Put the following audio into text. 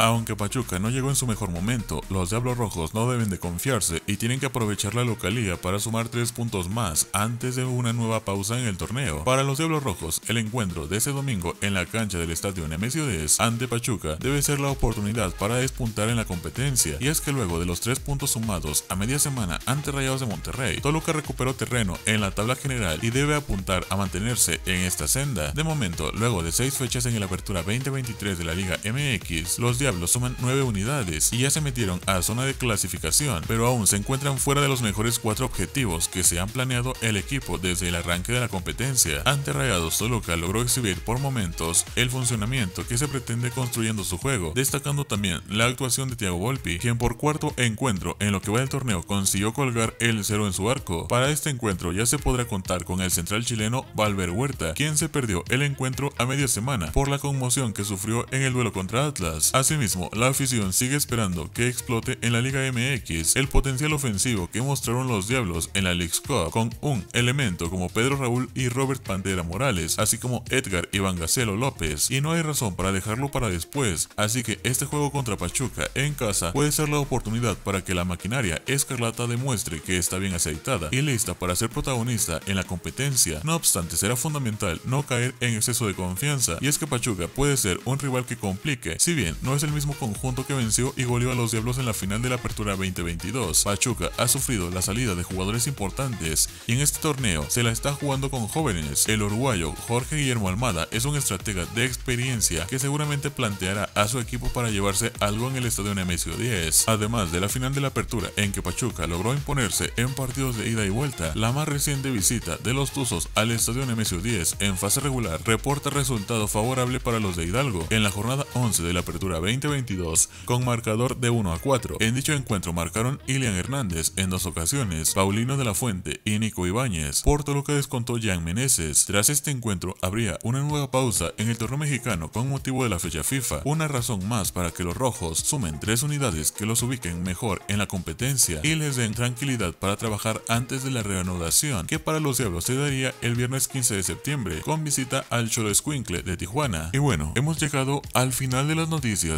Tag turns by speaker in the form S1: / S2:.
S1: Aunque Pachuca no llegó en su mejor momento, los Diablos Rojos no deben de confiarse y tienen que aprovechar la localía para sumar 3 puntos más antes de una nueva pausa en el torneo. Para los Diablos Rojos, el encuentro de ese domingo en la cancha del Estadio Nemesio ante Pachuca debe ser la oportunidad para despuntar en la competencia, y es que luego de los 3 puntos sumados a media semana ante Rayados de Monterrey, Toluca recuperó terreno en la tabla general y debe apuntar a mantenerse en esta senda. De momento, luego de 6 fechas en el Apertura 2023 de la Liga MX, los Diablos diablo suman 9 unidades y ya se metieron a zona de clasificación, pero aún se encuentran fuera de los mejores 4 objetivos que se han planeado el equipo desde el arranque de la competencia. Ante Rayados Toluca logró exhibir por momentos el funcionamiento que se pretende construyendo su juego, destacando también la actuación de Thiago Volpi, quien por cuarto encuentro en lo que va del torneo consiguió colgar el cero en su arco. Para este encuentro ya se podrá contar con el central chileno Valver Huerta, quien se perdió el encuentro a media semana por la conmoción que sufrió en el duelo contra Atlas mismo, la afición sigue esperando que explote en la Liga MX el potencial ofensivo que mostraron los Diablos en la League Cup con un elemento como Pedro Raúl y Robert Pandera Morales, así como Edgar Iván Gacelo López, y no hay razón para dejarlo para después, así que este juego contra Pachuca en casa puede ser la oportunidad para que la maquinaria escarlata demuestre que está bien aceitada y lista para ser protagonista en la competencia. No obstante, será fundamental no caer en exceso de confianza, y es que Pachuca puede ser un rival que complique, si bien no es el mismo conjunto que venció y goleó a los Diablos en la final de la Apertura 2022. Pachuca ha sufrido la salida de jugadores importantes y en este torneo se la está jugando con jóvenes. El uruguayo Jorge Guillermo Almada es un estratega de experiencia que seguramente planteará a su equipo para llevarse algo en el estadio Nemesio 10. Además de la final de la Apertura en que Pachuca logró imponerse en partidos de ida y vuelta, la más reciente visita de los Tuzos al estadio Nemesio 10 en fase regular reporta resultado favorable para los de Hidalgo en la jornada 11 de la Apertura 2022 con marcador de 1 a 4. En dicho encuentro marcaron Ilian Hernández en dos ocasiones, Paulino de la Fuente y Nico Ibáñez, por todo lo que descontó Jean Meneses. Tras este encuentro habría una nueva pausa en el torneo mexicano con motivo de la fecha FIFA, una razón más para que los rojos sumen tres unidades que los ubiquen mejor en la competencia y les den tranquilidad para trabajar antes de la reanudación, que para los diablos se daría el viernes 15 de septiembre con visita al Cholo Escuincle de Tijuana. Y bueno, hemos llegado al final de las noticias